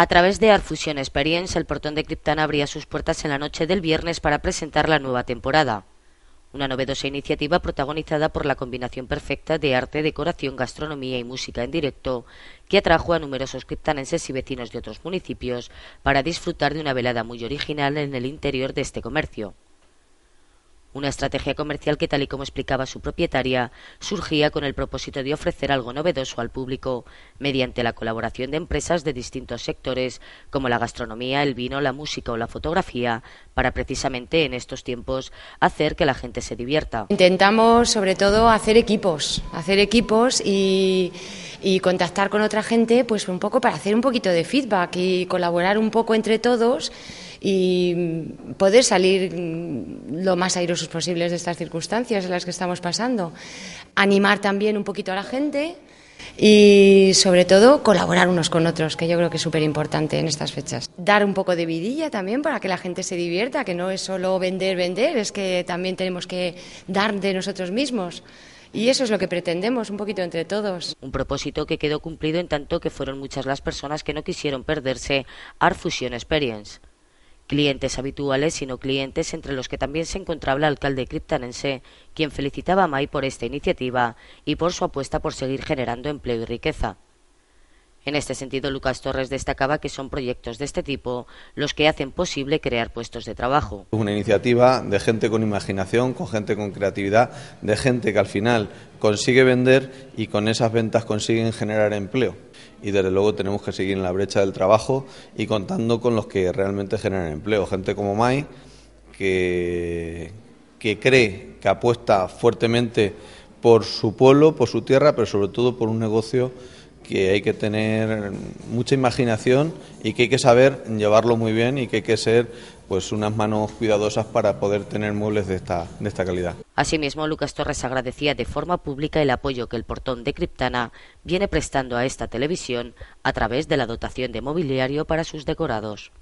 A través de Art Experience, el portón de Criptana abría sus puertas en la noche del viernes para presentar la nueva temporada. Una novedosa iniciativa protagonizada por la combinación perfecta de arte, decoración, gastronomía y música en directo, que atrajo a numerosos criptanenses y vecinos de otros municipios para disfrutar de una velada muy original en el interior de este comercio. Una estrategia comercial que, tal y como explicaba su propietaria, surgía con el propósito de ofrecer algo novedoso al público mediante la colaboración de empresas de distintos sectores como la gastronomía, el vino, la música o la fotografía, para precisamente en estos tiempos hacer que la gente se divierta. Intentamos sobre todo hacer equipos, hacer equipos y, contactar con otra gente, pues un poco para hacer un poquito de feedback y colaborar un poco entre todos y poder salir lo más airosos posibles de estas circunstancias en las que estamos pasando. Animar también un poquito a la gente y sobre todo colaborar unos con otros, que yo creo que es súper importante en estas fechas. Dar un poco de vidilla también para que la gente se divierta, que no es solo vender, vender, es que también tenemos que dar de nosotros mismos. Y eso es lo que pretendemos, un poquito entre todos. Un propósito que quedó cumplido en tanto que fueron muchas las personas que no quisieron perderse Art Fusion Experience clientes habituales, sino clientes entre los que también se encontraba el alcalde criptanense, quien felicitaba a May por esta iniciativa y por su apuesta por seguir generando empleo y riqueza. En este sentido, Lucas Torres destacaba que son proyectos de este tipo los que hacen posible crear puestos de trabajo. Es Una iniciativa de gente con imaginación, con gente con creatividad, de gente que al final consigue vender y con esas ventas consiguen generar empleo. Y desde luego tenemos que seguir en la brecha del trabajo y contando con los que realmente generan empleo. Gente como Mai, que, que cree, que apuesta fuertemente por su pueblo, por su tierra, pero sobre todo por un negocio que hay que tener mucha imaginación y que hay que saber llevarlo muy bien y que hay que ser pues unas manos cuidadosas para poder tener muebles de esta, de esta calidad. Asimismo, Lucas Torres agradecía de forma pública el apoyo que el portón de Criptana viene prestando a esta televisión a través de la dotación de mobiliario para sus decorados.